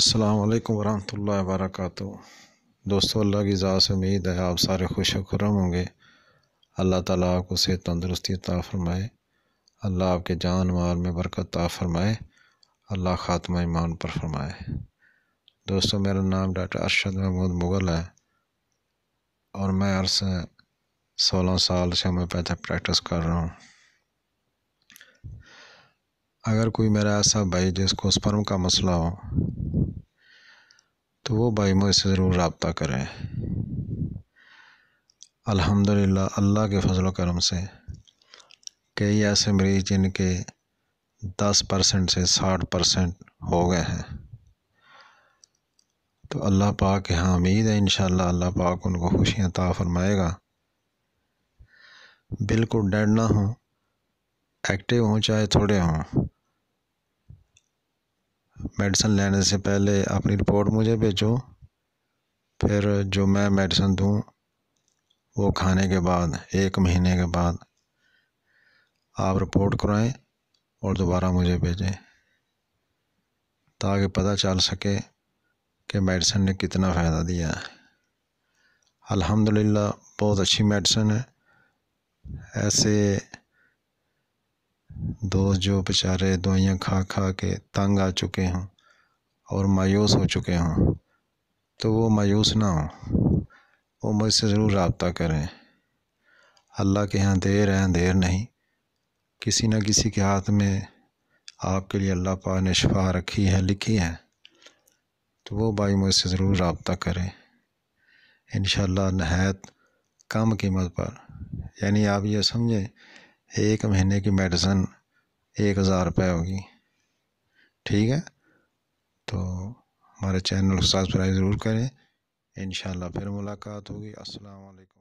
السلام علیکم ورحمۃ اللہ وبرکاتہ دوستو اللہ کی ذات سے امید ہے آپ سارے خوش و خرم ہوں گے اللہ تعالیٰ آپ کو صحت تندرستی عطا فرمائے اللہ آپ کے جان مار میں برکت عطا فرمائے اللہ خاتمہ ایمان پر فرمائے دوستو میرا نام ڈاکٹر ارشد محمود مغل ہے اور میں عرصہ سولہ سال سے میں پیدا پریکٹس کر رہا ہوں اگر کوئی میرا ایسا بھائی جس کو اسپرم کا مسئلہ ہو تو وہ بھائی مجھ سے ضرور رابطہ کریں الحمد اللہ کے فضل و کرم سے کئی ایسے مریض جن کے دس پرسنٹ سے ساٹھ پرسنٹ ہو گئے ہیں تو اللہ پاک کے یہاں امید ہے انشاءاللہ اللہ اللہ پاک ان کو خوشیاں عطا فرمائے گا بالکل ڈیڈ نہ ہوں ایکٹیو ہوں چاہے تھوڑے ہوں میڈیسن لینے سے پہلے اپنی رپورٹ مجھے بھیجو پھر جو میں میڈیسن دوں وہ کھانے کے بعد ایک مہینے کے بعد آپ رپورٹ کرائیں اور دوبارہ مجھے بھیجیں تاکہ پتہ چل سکے کہ میڈیسن نے کتنا فائدہ دیا ہے الحمدللہ بہت اچھی میڈیسن ہے ایسے دوست جو بیچارے دوائیاں کھا کھا کے تنگ آ چکے ہوں اور مایوس ہو چکے ہوں تو وہ مایوس نہ ہوں وہ مجھ سے ضرور رابطہ کریں اللہ کے ہاں دیر ہیں دیر نہیں کسی نہ کسی کے ہاتھ میں آپ کے لیے اللہ نے شفا رکھی ہے لکھی ہے تو وہ بھائی مجھ سے ضرور رابطہ کریں انشاءاللہ نہایت کم قیمت پر یعنی آپ یہ سمجھیں ایک مہینے کی میڈیسن ایک ہزار روپے ہوگی ٹھیک ہے تو ہمارے چینل سبسکرائب ضرور کریں انشاءاللہ پھر ملاقات ہوگی السلام علیکم